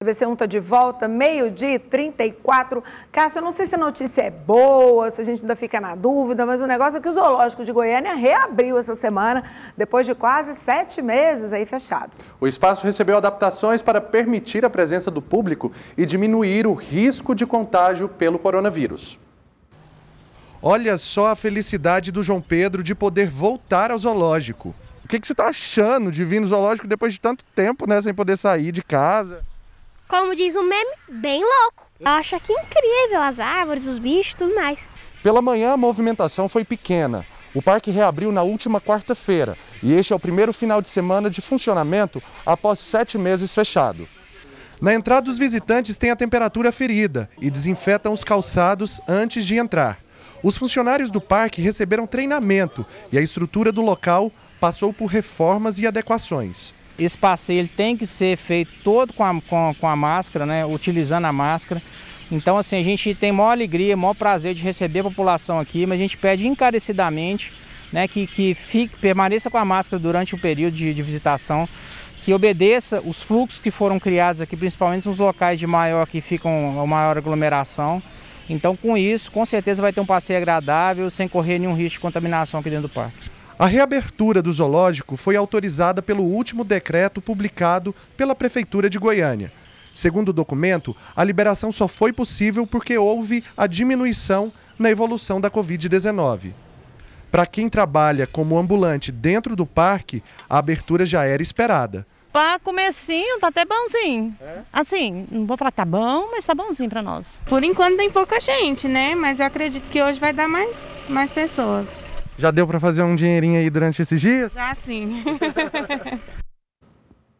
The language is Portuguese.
BBC1 está de volta, meio-dia e 34. Cássio, eu não sei se a notícia é boa, se a gente ainda fica na dúvida, mas o negócio é que o Zoológico de Goiânia reabriu essa semana, depois de quase sete meses aí fechado. O espaço recebeu adaptações para permitir a presença do público e diminuir o risco de contágio pelo coronavírus. Olha só a felicidade do João Pedro de poder voltar ao zoológico. O que, que você está achando de vir no zoológico depois de tanto tempo, né, sem poder sair de casa? como diz o meme, bem louco. Eu acha que incrível as árvores, os bichos, tudo mais. Pela manhã a movimentação foi pequena. O parque reabriu na última quarta-feira e este é o primeiro final de semana de funcionamento após sete meses fechado. Na entrada, os visitantes têm a temperatura ferida e desinfetam os calçados antes de entrar. Os funcionários do parque receberam treinamento e a estrutura do local passou por reformas e adequações esse passeio ele tem que ser feito todo com a, com, com a máscara, né? utilizando a máscara. Então, assim, a gente tem maior alegria, maior prazer de receber a população aqui, mas a gente pede encarecidamente né, que, que fique, permaneça com a máscara durante o período de, de visitação, que obedeça os fluxos que foram criados aqui, principalmente nos locais de maior que ficam a maior aglomeração. Então, com isso, com certeza vai ter um passeio agradável, sem correr nenhum risco de contaminação aqui dentro do parque. A reabertura do zoológico foi autorizada pelo último decreto publicado pela Prefeitura de Goiânia. Segundo o documento, a liberação só foi possível porque houve a diminuição na evolução da Covid-19. Para quem trabalha como ambulante dentro do parque, a abertura já era esperada. Para comecinho, tá até bonzinho. É? Assim, não vou falar tá bom, mas tá bonzinho para nós. Por enquanto tem pouca gente, né? Mas eu acredito que hoje vai dar mais, mais pessoas. Já deu para fazer um dinheirinho aí durante esses dias? Já sim.